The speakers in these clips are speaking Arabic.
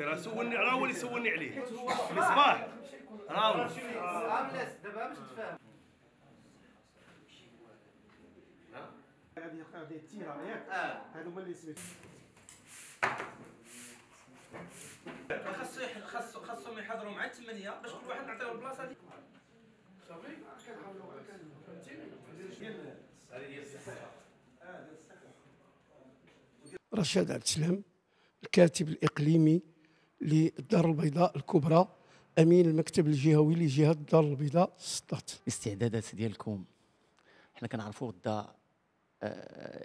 راه سولني راه هو اللي سولني عليه مصباح راه دابا باش تفهم غادي غادي تيرا ياك هادو هما اللي سميتو خاصو خاصو خاصهم يحضروا مع الثمانية باش كل واحد نعطيو البلاصة ديالو صافي كنحاولوا فهمتيني هذه هي رشاد عبد السلام الكاتب الإقليمي للدار البيضاء الكبرى امين المكتب الجهوي لجهه الدار البيضاء سطات الاستعدادات ديالكم حنا كنعرفوا غدا آه،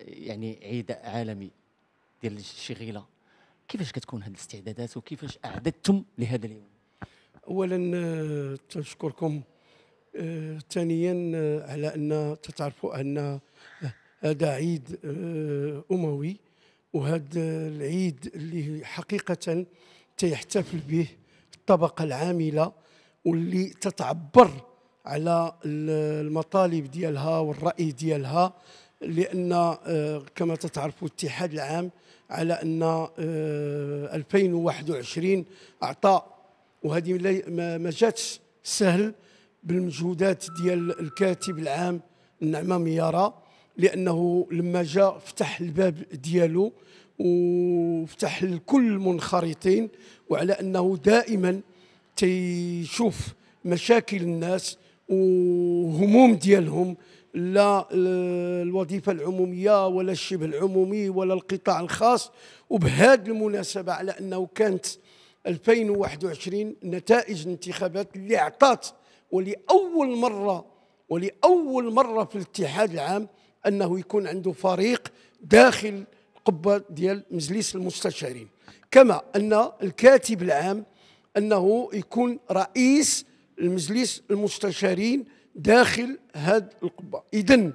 يعني عيد عالمي ديال الشغيله كيفاش كتكون هذه الاستعدادات وكيفاش اعددتم لهذا اليوم اولا آه، تنشكركم آه، ثانيا على ان تتعرفوا ان هذا عيد اموي وهذا العيد اللي حقيقة تيحتفل به الطبقة العاملة واللي تتعبر على المطالب ديالها والرأي ديالها لأن آه، كما تتعرفوا الاتحاد العام على أن 2021 آه، أعطى وهذه ما جاتش سهل بالمجهودات ديال الكاتب العام النعمة ميارة لانه لما جاء فتح الباب ديالو وفتح لكل المنخرطين وعلى انه دائما تيشوف مشاكل الناس وهموم ديالهم لا الوظيفه العموميه ولا الشبه العمومي ولا القطاع الخاص وبهذه المناسبه على انه كانت 2021 نتائج الانتخابات اللي عطات ولاول مره ولاول مره في الاتحاد العام انه يكون عنده فريق داخل القبه ديال مجلس المستشارين كما ان الكاتب العام انه يكون رئيس المجلس المستشارين داخل هذه القبه اذا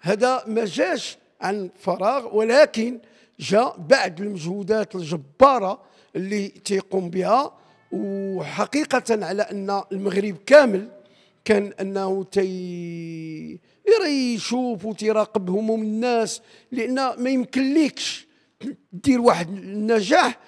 هذا ما جاش عن فراغ ولكن جاء بعد المجهودات الجباره اللي تيقوم بها وحقيقه على ان المغرب كامل كان انه تي يشوف وتراقب هموم الناس لان ما ليكش دير واحد النجاح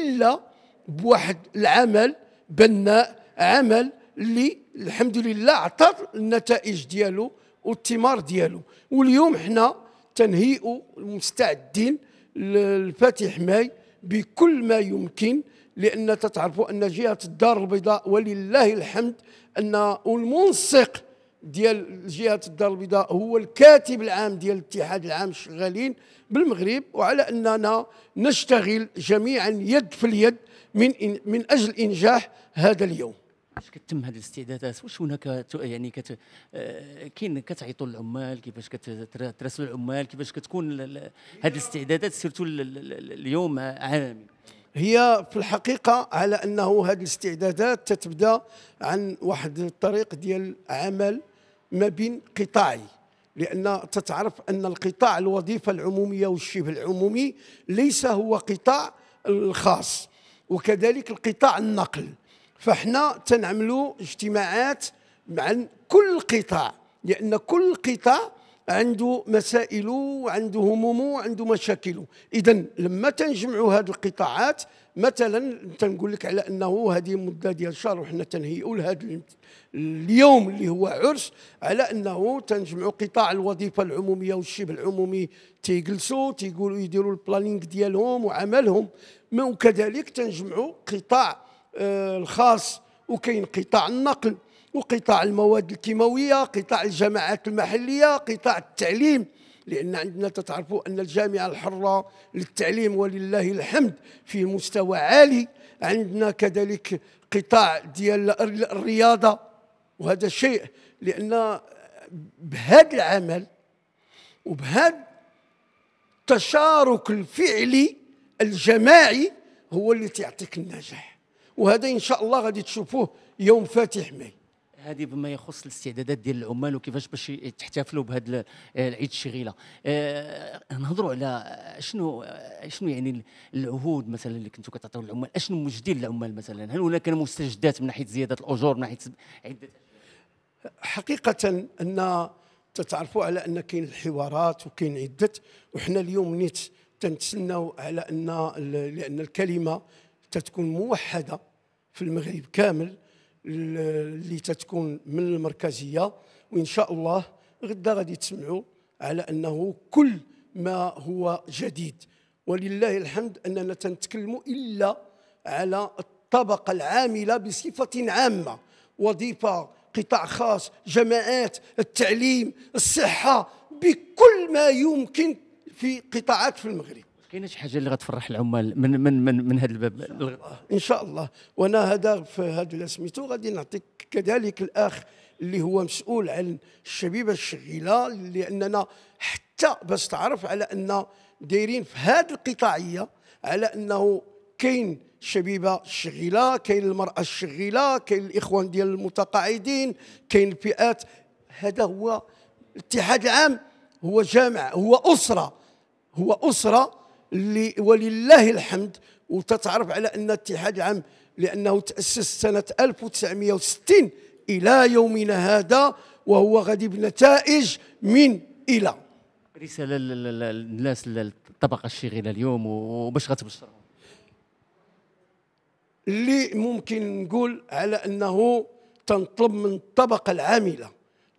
الا بواحد العمل بناء عمل اللي الحمد لله عطى النتائج ديالو والثمار ديالو واليوم حنا تنهيئوا المستعدين للفاتح ماي بكل ما يمكن لان تتعرفوا ان جهه الدار البيضاء ولله الحمد ان المنسق ديال جهه الدار البيضاء هو الكاتب العام ديال الاتحاد العام الشغالين بالمغرب وعلى اننا نشتغل جميعا يد في اليد من من اجل انجاح هذا اليوم كيفاش كتم هذه الاستعدادات واش هناك يعني كت آه، كاين كتعيطوا للعمال كيفاش كتراسلوا العمال كيفاش كتكون هذه الاستعدادات سيرتو اليوم عالمي هي في الحقيقة على أنه هذه الاستعدادات تتبدأ عن واحد الطريق ديال عمل ما بين قطاعي لان تتعرف ان القطاع الوظيفه العموميه والشبه العمومي ليس هو قطاع الخاص وكذلك القطاع النقل فاحنا تنعملوا اجتماعات مع كل قطاع لان كل قطاع عنده مسائل وعنده همومه وعنده مشاكله اذا لما تنجمعوا هذه القطاعات مثلا تنقول لك على انه هذه مده ديال شهر وحنا تنهيئوا لهذا اليوم اللي هو عرس على انه تنجمعوا قطاع الوظيفه العموميه والشبه العمومي تيجلسوا تيقولوا يديروا البلانينغ ديالهم وعملهم وكذلك تنجمعوا قطاع آه، الخاص وكاين قطاع النقل وقطاع المواد الكيماوية قطاع الجماعات المحلية قطاع التعليم لأن عندنا تتعرفوا أن الجامعة الحرة للتعليم ولله الحمد في مستوى عالي عندنا كذلك قطاع ديال الرياضة وهذا شيء لأن بهذا العمل وبهذا التشارك الفعلي الجماعي هو اللي تعطيك النجاح وهذا ان شاء الله غادي تشوفوه يوم فاتح ماي هذه بما يخص الاستعدادات ديال العمال وكيفاش باش تحتفلوا بهذا العيد الشغيله أه نهضروا على شنو شنو يعني العهود مثلا اللي كنتوا كتعطيو للعمال اشنو مجدين للعمال مثلا هل هناك مستجدات من ناحيه زياده الاجور من ناحيه عده حقيقه ان تتعرفوا على ان كاين الحوارات وكاين عده وحنا اليوم نيت تنتسناو على ان لان الكلمه تتكون موحده في المغرب كامل اللي تتكون من المركزيه وان شاء الله غدا غادي تسمعوا على انه كل ما هو جديد ولله الحمد اننا تنتكلم الا على الطبقه العامله بصفه عامه وظيفه قطاع خاص جماعات التعليم الصحه بكل ما يمكن في قطاعات في المغرب كاينه شي حاجه اللي غتفرح العمال من من من من هذا الباب ان شاء الله وانا هذا في هذا سميتو غادي نعطيك كذلك الاخ اللي هو مسؤول عن الشبيبه الشغيله لاننا حتى باش تعرف على ان دايرين في هذه القطاعيه على انه كاين الشبيبه الشغيله كاين المراه الشغيله كاين الاخوان ديال المتقاعدين كاين الفئات هذا هو الاتحاد العام هو جامع هو اسره هو اسره اللي ولله الحمد وتتعرف على ان الاتحاد العام لانه تاسس سنه 1960 الى يومنا هذا وهو غادي بنتائج من الى رساله للناس الطبقه الشاغله اليوم وباش غتبشر اللي ممكن نقول على انه تنطلب من الطبقه العامله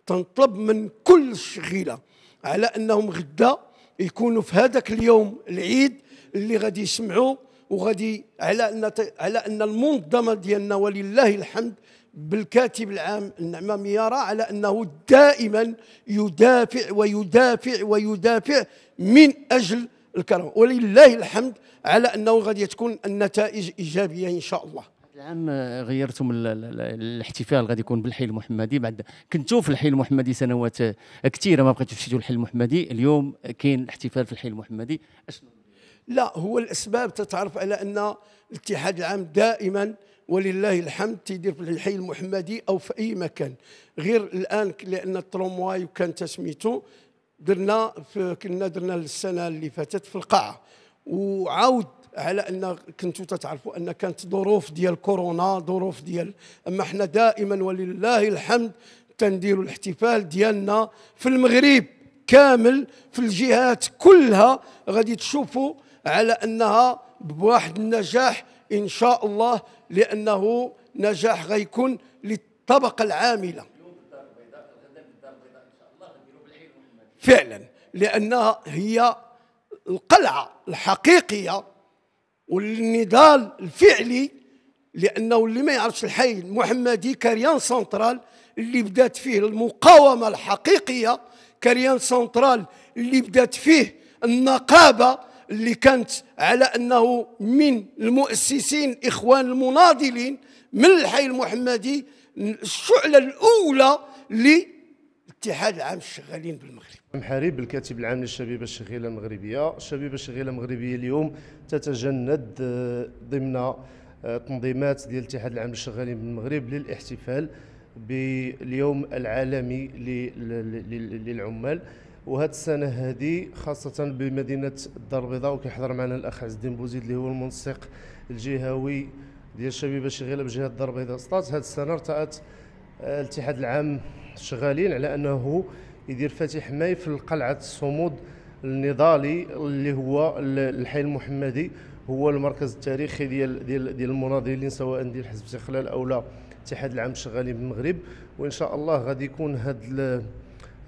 تنطلب من كل الشغيله على انهم غدا يكونوا في هذاك اليوم العيد اللي غادي يسمعوا وغادي على ان على ان المنظمه ديالنا ولله الحمد بالكاتب العام النعمه يرى على انه دائما يدافع ويدافع ويدافع من اجل الكرم ولله الحمد على انه غادي تكون النتائج ايجابيه ان شاء الله العام آه، غيرتم الاحتفال غادي يكون بالحي المحمدي بعد كنتو في الحي المحمدي سنوات آه، كثيره ما بقيتوش تمشيو للحي المحمدي اليوم كاين الاحتفال في الحي المحمدي اشنو لا هو الاسباب تتعرف على ان الاتحاد العام دائما ولله الحمد تيدير في الحي المحمدي او في اي مكان غير الان لان الترومواي وكان تسميته درنا في كنا درنا السنه اللي فاتت في القاعه وعاود على ان كنتوا تتعرفوا ان كانت ظروف ديال كورونا ظروف ديال اما حنا دائما ولله الحمد تنديروا الاحتفال ديالنا في المغرب كامل في الجهات كلها غادي تشوفوا على انها بواحد النجاح ان شاء الله لانه نجاح غيكون للطبقه العامله فعلا لانها هي القلعه الحقيقيه والنضال الفعلي لانه اللي ما يعرفش الحي المحمدي كريان سنترال اللي بدات فيه المقاومه الحقيقيه كريان سنترال اللي بدات فيه النقابه اللي كانت على انه من المؤسسين اخوان المناضلين من الحي المحمدي الشعله الاولى الاتحاد العام الشغالين بالمغرب محارب الكاتب العام للشبيبه الشغيله المغربيه الشبيبه الشغيله المغربيه اليوم تتجند آه، ضمن آه، تنظيمات ديال الاتحاد العام للشغالين بالمغرب للاحتفال باليوم العالمي للعمال وهذه السنه هذه خاصه بمدينه الدار البيضاء وكيحضر معنا الاخ عز الدين بوزيد اللي هو المنسق الجهوي ديال الشبيبه الشغيله بجهه الدار البيضاء هذه السنه ارتأت آه، الاتحاد العام شغالين على انه يدير فاتح ماي في قلعه الصمود النضالي اللي هو الحي المحمدي هو المركز التاريخي ديال ديال ديال المناضلين سواء ديال حزب الاستقلال او لا الاتحاد العام الشغالين بالمغرب وان شاء الله غادي يكون هذا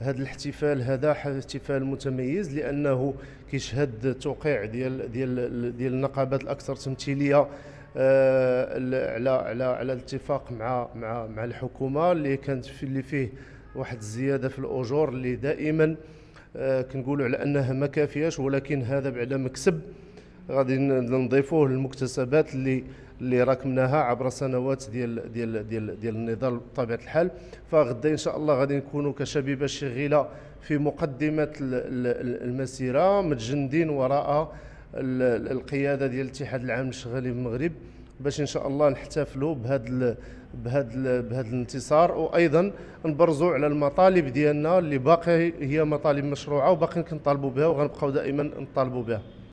هذا الاحتفال هذا احتفال متميز لانه كيشهد توقيع ديال ديال ديال النقابات الاكثر تمثيليه آه، على على على الاتفاق مع مع مع الحكومه اللي كانت في اللي فيه واحد الزياده في الاجور اللي دائما آه، كنقولوا على انها ما كافياش ولكن هذا بعد مكسب غادي نضيفوه للمكتسبات اللي اللي راكمناها عبر سنوات ديال ديال ديال ديال النضال بطبيعه الحال فغدا ان شاء الله غادي نكونوا كشبيبه شغيله في مقدمه المسيره متجندين وراء القياده ديال الاتحاد العام للشغالين المغرب باش ان شاء الله نحتفلوا بهذا بهذا بهذا الانتصار وايضا نبرزوا على المطالب ديالنا اللي باقي هي مطالب مشروعه وباقي كنطالبوا بها وغنبقاو دائما نطالبوا بها